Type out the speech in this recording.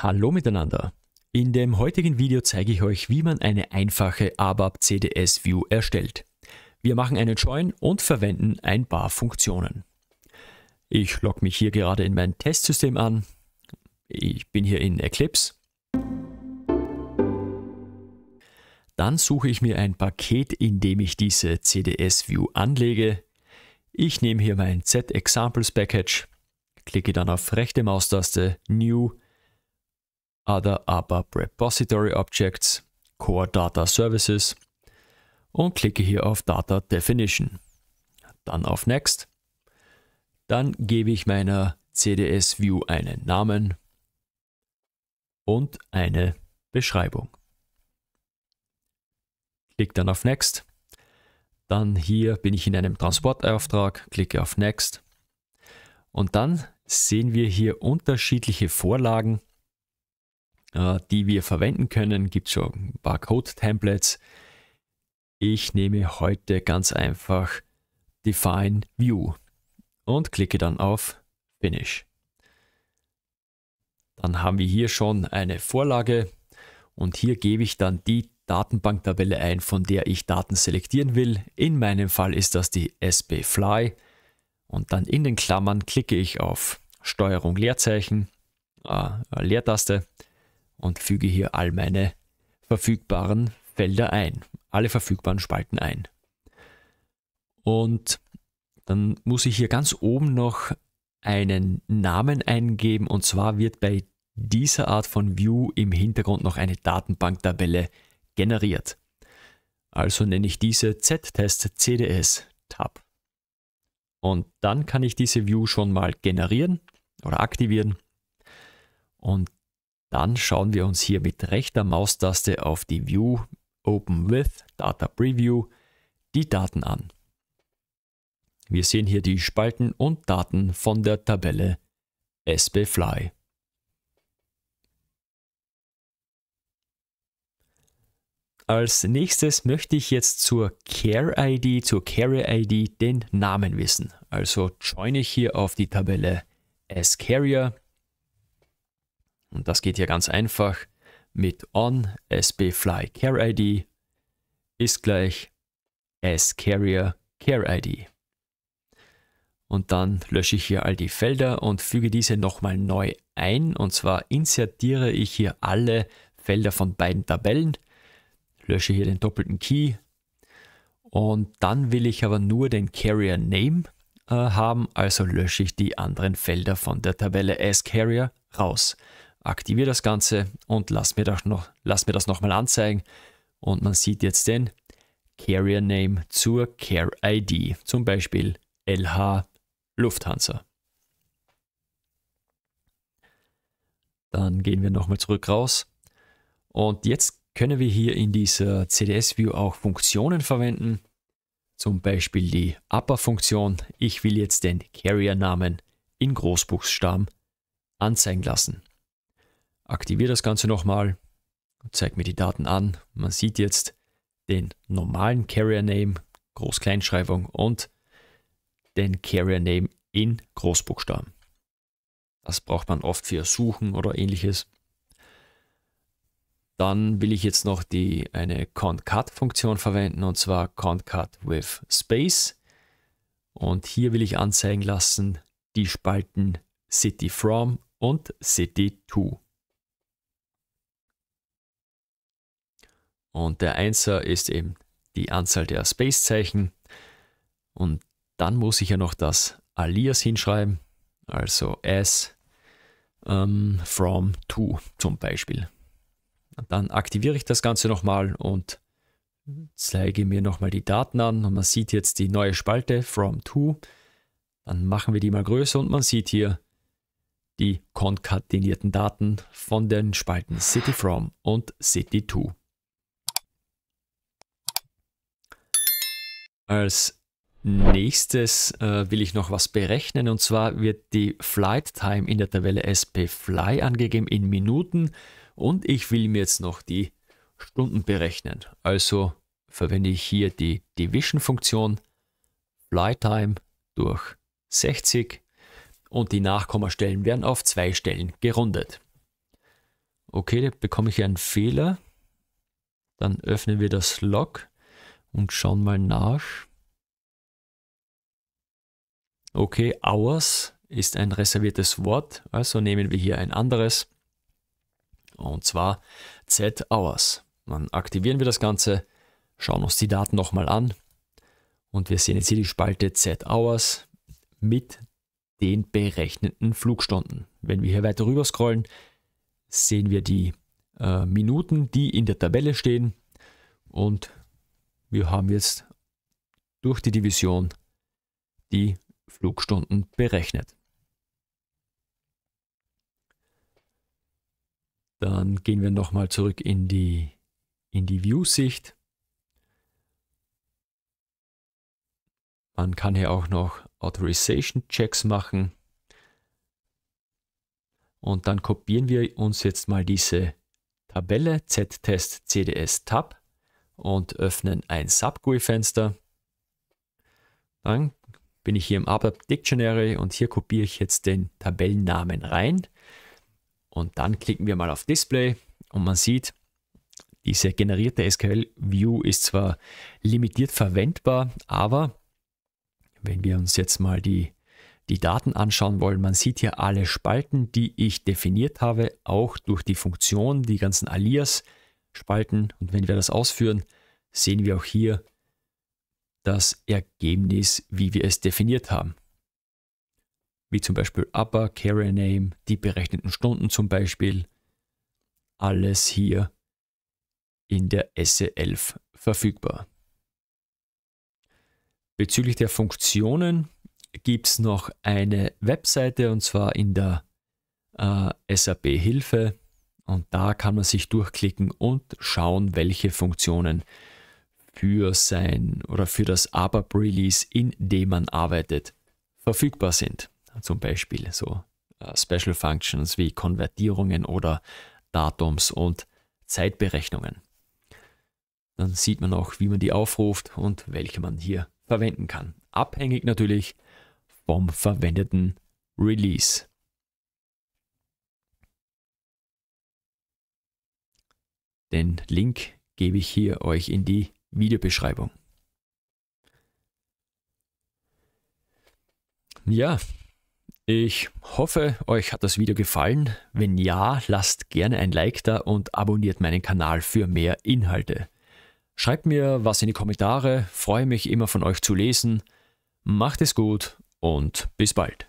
Hallo miteinander. In dem heutigen Video zeige ich euch, wie man eine einfache ABAP CDS View erstellt. Wir machen einen Join und verwenden ein paar Funktionen. Ich logge mich hier gerade in mein Testsystem an. Ich bin hier in Eclipse. Dann suche ich mir ein Paket, in dem ich diese CDS View anlege. Ich nehme hier mein Z Examples Package, klicke dann auf rechte Maustaste New Other ABAP Repository Objects, Core Data Services und klicke hier auf Data Definition. Dann auf Next. Dann gebe ich meiner CDS View einen Namen und eine Beschreibung. Klick dann auf Next. Dann hier bin ich in einem Transportauftrag, klicke auf Next. Und dann sehen wir hier unterschiedliche Vorlagen, äh, die wir verwenden können. Gibt schon ein paar Code-Templates. Ich nehme heute ganz einfach Define View und klicke dann auf Finish. Dann haben wir hier schon eine Vorlage und hier gebe ich dann die Datenbanktabelle ein, von der ich Daten selektieren will. In meinem Fall ist das die SBFly und dann in den Klammern klicke ich auf Steuerung Leerzeichen, äh, Leertaste und füge hier all meine verfügbaren Felder ein, alle verfügbaren Spalten ein. Und dann muss ich hier ganz oben noch einen Namen eingeben und zwar wird bei dieser Art von View im Hintergrund noch eine Datenbanktabelle generiert. Also nenne ich diese Z-Test CDS Tab. Und dann kann ich diese View schon mal generieren oder aktivieren. Und dann schauen wir uns hier mit rechter Maustaste auf die View Open With Data Preview die Daten an. Wir sehen hier die Spalten und Daten von der Tabelle SBFly. Als nächstes möchte ich jetzt zur Care-ID, zur Carrier-ID den Namen wissen. Also joine ich hier auf die Tabelle sCarrier und das geht hier ganz einfach mit on sbfly care ID ist gleich scarrier care ID. Und dann lösche ich hier all die Felder und füge diese nochmal neu ein. Und zwar insertiere ich hier alle Felder von beiden Tabellen, lösche hier den doppelten Key und dann will ich aber nur den Carrier Name äh, haben, also lösche ich die anderen Felder von der Tabelle as Carrier raus aktiviere das Ganze und lass mir das, noch, lass mir das nochmal anzeigen. Und man sieht jetzt den Carrier Name zur Care ID, zum Beispiel LH Lufthansa. Dann gehen wir nochmal zurück raus. Und jetzt können wir hier in dieser CDS-View auch Funktionen verwenden. Zum Beispiel die Upper-Funktion. Ich will jetzt den Carrier-Namen in Großbuchstaben anzeigen lassen aktiviere das Ganze nochmal, und zeige mir die Daten an. Man sieht jetzt den normalen Carrier Name, Groß-Kleinschreibung und den Carrier Name in Großbuchstaben. Das braucht man oft für Suchen oder ähnliches. Dann will ich jetzt noch die, eine Concat-Funktion verwenden und zwar Concat with Space. Und hier will ich anzeigen lassen die Spalten City from und City to. Und der Einser ist eben die Anzahl der Spacezeichen. Und dann muss ich ja noch das Alias hinschreiben, also S ähm, from to zum Beispiel. Und dann aktiviere ich das Ganze nochmal und zeige mir nochmal die Daten an und man sieht jetzt die neue Spalte from to. Dann machen wir die mal größer und man sieht hier die konkatenierten Daten von den Spalten city from und city to. Als nächstes äh, will ich noch was berechnen und zwar wird die Flight Time in der Tabelle SP Fly angegeben in Minuten und ich will mir jetzt noch die Stunden berechnen. Also verwende ich hier die Division-Funktion Flight Time durch 60 und die Nachkommastellen werden auf zwei Stellen gerundet. Okay, da bekomme ich einen Fehler. Dann öffnen wir das Log und schauen mal nach. Okay, Hours ist ein reserviertes Wort, also nehmen wir hier ein anderes. Und zwar Z-Hours. Dann aktivieren wir das Ganze, schauen uns die Daten nochmal an. Und wir sehen jetzt hier die Spalte Z-Hours mit den berechneten Flugstunden. Wenn wir hier weiter rüber scrollen, sehen wir die äh, Minuten, die in der Tabelle stehen. Und wir haben jetzt durch die Division die Flugstunden berechnet. Dann gehen wir nochmal zurück in die, in die View-Sicht. Man kann hier auch noch Authorization-Checks machen. Und dann kopieren wir uns jetzt mal diese Tabelle Z-Test CDS Tab und öffnen ein Subgui-Fenster. Dann bin ich hier im ABAP Dictionary und hier kopiere ich jetzt den Tabellennamen rein. Und dann klicken wir mal auf Display und man sieht, diese generierte SQL-View ist zwar limitiert verwendbar, aber wenn wir uns jetzt mal die, die Daten anschauen wollen, man sieht hier alle Spalten, die ich definiert habe, auch durch die Funktion, die ganzen Alias, Spalten. Und wenn wir das ausführen, sehen wir auch hier das Ergebnis, wie wir es definiert haben. Wie zum Beispiel Upper, Carrier Name, die berechneten Stunden zum Beispiel. Alles hier in der SE11 verfügbar. Bezüglich der Funktionen gibt es noch eine Webseite und zwar in der äh, SAP Hilfe. Und da kann man sich durchklicken und schauen, welche Funktionen für sein oder für das ABAP Release, in dem man arbeitet, verfügbar sind. Zum Beispiel so äh, Special Functions wie Konvertierungen oder Datums- und Zeitberechnungen. Dann sieht man auch, wie man die aufruft und welche man hier verwenden kann. Abhängig natürlich vom verwendeten Release. Den Link gebe ich hier euch in die Videobeschreibung. Ja, ich hoffe, euch hat das Video gefallen. Wenn ja, lasst gerne ein Like da und abonniert meinen Kanal für mehr Inhalte. Schreibt mir was in die Kommentare, freue mich immer von euch zu lesen. Macht es gut und bis bald.